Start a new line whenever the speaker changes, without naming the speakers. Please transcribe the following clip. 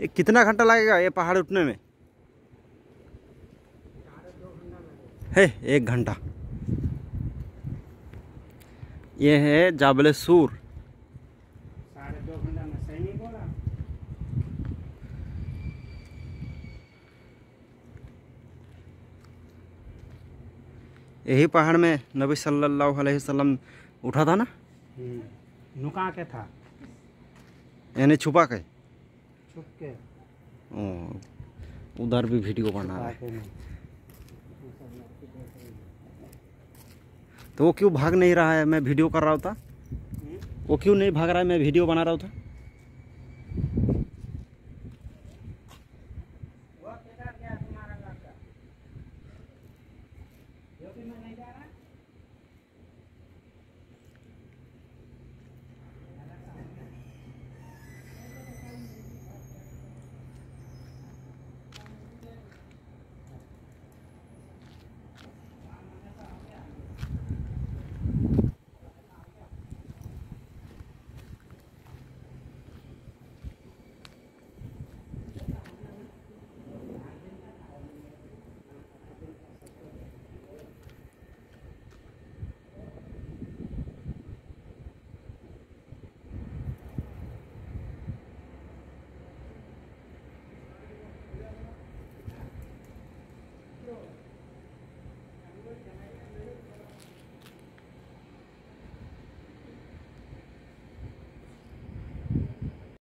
ये कितना घंटा लगेगा ये पहाड़ उठने में है
एक घंटा ये है जाबलेसूर यही पहाड़ में नबी सल्लल्लाहु अलैहि वसल्लम उठा था ना
हम्म,
नुका के था
यानी छुपा के हम्म। उधर भी वीडियो बना है तो वो क्यों भाग नहीं रहा है मैं वीडियो कर रहा था हम्म। वो क्यों नहीं भाग रहा है मैं वीडियो बना रहा था
नहीं जा रहा